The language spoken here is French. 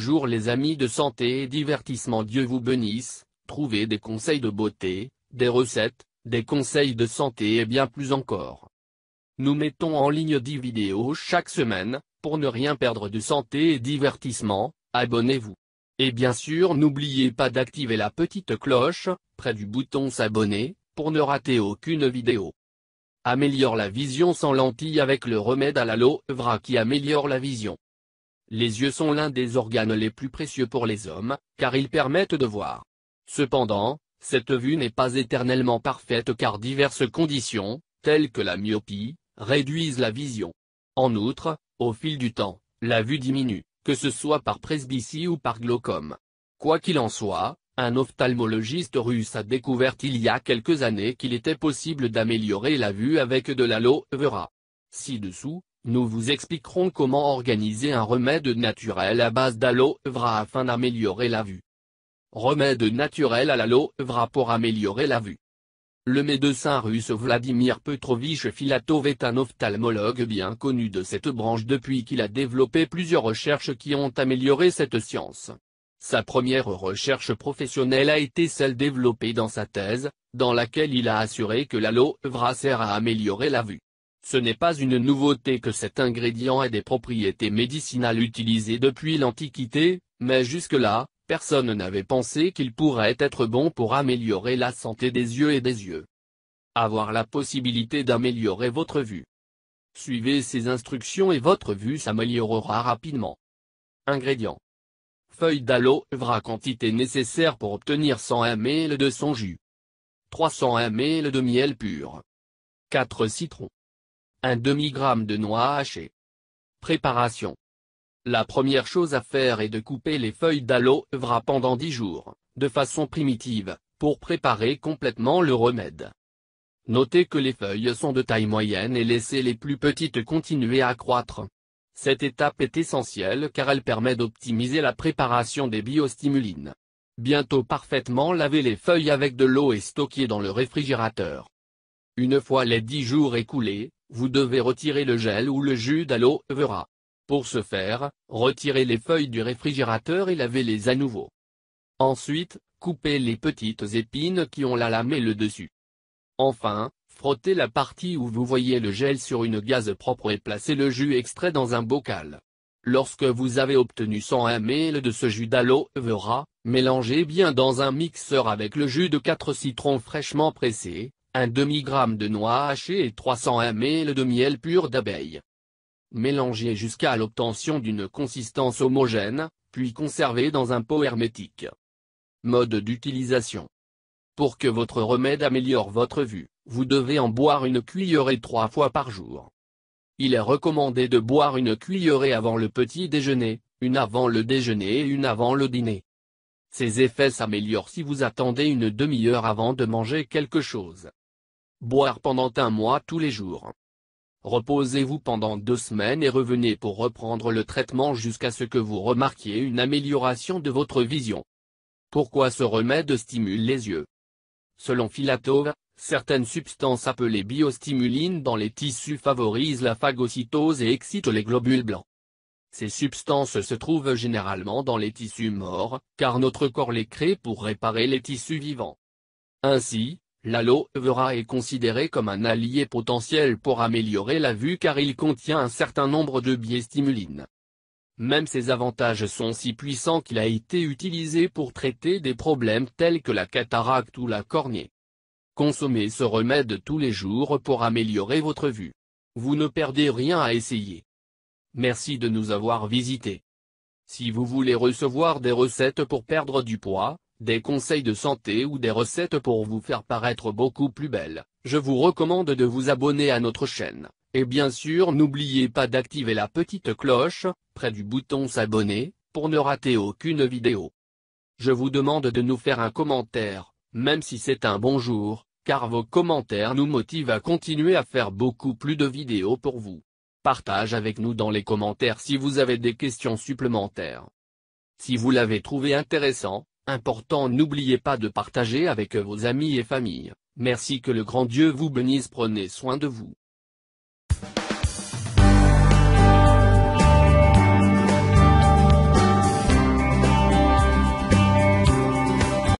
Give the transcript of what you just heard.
Bonjour les amis de santé et divertissement Dieu vous bénisse, trouvez des conseils de beauté, des recettes, des conseils de santé et bien plus encore. Nous mettons en ligne 10 vidéos chaque semaine, pour ne rien perdre de santé et divertissement, abonnez-vous. Et bien sûr n'oubliez pas d'activer la petite cloche, près du bouton s'abonner, pour ne rater aucune vidéo. Améliore la vision sans lentilles avec le remède à l'aloe vera qui améliore la vision. Les yeux sont l'un des organes les plus précieux pour les hommes, car ils permettent de voir. Cependant, cette vue n'est pas éternellement parfaite car diverses conditions, telles que la myopie, réduisent la vision. En outre, au fil du temps, la vue diminue, que ce soit par presbytie ou par glaucome. Quoi qu'il en soit, un ophtalmologiste russe a découvert il y a quelques années qu'il était possible d'améliorer la vue avec de l'aloe vera. Ci-dessous, nous vous expliquerons comment organiser un remède naturel à base d'aloe vera afin d'améliorer la vue. Remède naturel à l'aloe vera pour améliorer la vue. Le médecin russe Vladimir Petrovich Filatov est un ophtalmologue bien connu de cette branche depuis qu'il a développé plusieurs recherches qui ont amélioré cette science. Sa première recherche professionnelle a été celle développée dans sa thèse, dans laquelle il a assuré que l'aloe vera sert à améliorer la vue. Ce n'est pas une nouveauté que cet ingrédient ait des propriétés médicinales utilisées depuis l'Antiquité, mais jusque-là, personne n'avait pensé qu'il pourrait être bon pour améliorer la santé des yeux et des yeux. Avoir la possibilité d'améliorer votre vue. Suivez ces instructions et votre vue s'améliorera rapidement. Ingrédients. Feuilles d'aloe vera quantité nécessaire pour obtenir 100 ml de son jus. 300 ml de miel pur. 4 citrons. Un demi-gramme de noix hachées. Préparation. La première chose à faire est de couper les feuilles d'aloe vera pendant 10 jours, de façon primitive, pour préparer complètement le remède. Notez que les feuilles sont de taille moyenne et laissez les plus petites continuer à croître. Cette étape est essentielle car elle permet d'optimiser la préparation des biostimulines. Bientôt parfaitement laver les feuilles avec de l'eau et stocker dans le réfrigérateur. Une fois les 10 jours écoulés, vous devez retirer le gel ou le jus d'aloe vera. Pour ce faire, retirez les feuilles du réfrigérateur et lavez-les à nouveau. Ensuite, coupez les petites épines qui ont la lame et le dessus. Enfin, frottez la partie où vous voyez le gel sur une gaze propre et placez le jus extrait dans un bocal. Lorsque vous avez obtenu 100 ml de ce jus d'aloe vera, mélangez bien dans un mixeur avec le jus de 4 citrons fraîchement pressés, 1 demi-gramme de noix hachée et 300 ml de miel pur d'abeille. Mélangez jusqu'à l'obtention d'une consistance homogène, puis conservez dans un pot hermétique. Mode d'utilisation Pour que votre remède améliore votre vue, vous devez en boire une cuillerée trois fois par jour. Il est recommandé de boire une cuillerée avant le petit déjeuner, une avant le déjeuner et une avant le dîner. Ces effets s'améliorent si vous attendez une demi-heure avant de manger quelque chose. Boire pendant un mois tous les jours. Reposez-vous pendant deux semaines et revenez pour reprendre le traitement jusqu'à ce que vous remarquiez une amélioration de votre vision. Pourquoi ce remède stimule les yeux Selon Filatov, certaines substances appelées biostimulines dans les tissus favorisent la phagocytose et excitent les globules blancs. Ces substances se trouvent généralement dans les tissus morts, car notre corps les crée pour réparer les tissus vivants. Ainsi, L'aloe vera est considéré comme un allié potentiel pour améliorer la vue car il contient un certain nombre de biestimulines. Même ses avantages sont si puissants qu'il a été utilisé pour traiter des problèmes tels que la cataracte ou la cornée. Consommez ce remède tous les jours pour améliorer votre vue. Vous ne perdez rien à essayer. Merci de nous avoir visités. Si vous voulez recevoir des recettes pour perdre du poids, des conseils de santé ou des recettes pour vous faire paraître beaucoup plus belle, je vous recommande de vous abonner à notre chaîne. Et bien sûr n'oubliez pas d'activer la petite cloche, près du bouton s'abonner, pour ne rater aucune vidéo. Je vous demande de nous faire un commentaire, même si c'est un bonjour, car vos commentaires nous motivent à continuer à faire beaucoup plus de vidéos pour vous. Partage avec nous dans les commentaires si vous avez des questions supplémentaires. Si vous l'avez trouvé intéressant, Important n'oubliez pas de partager avec euh, vos amis et familles. Merci que le grand Dieu vous bénisse prenez soin de vous.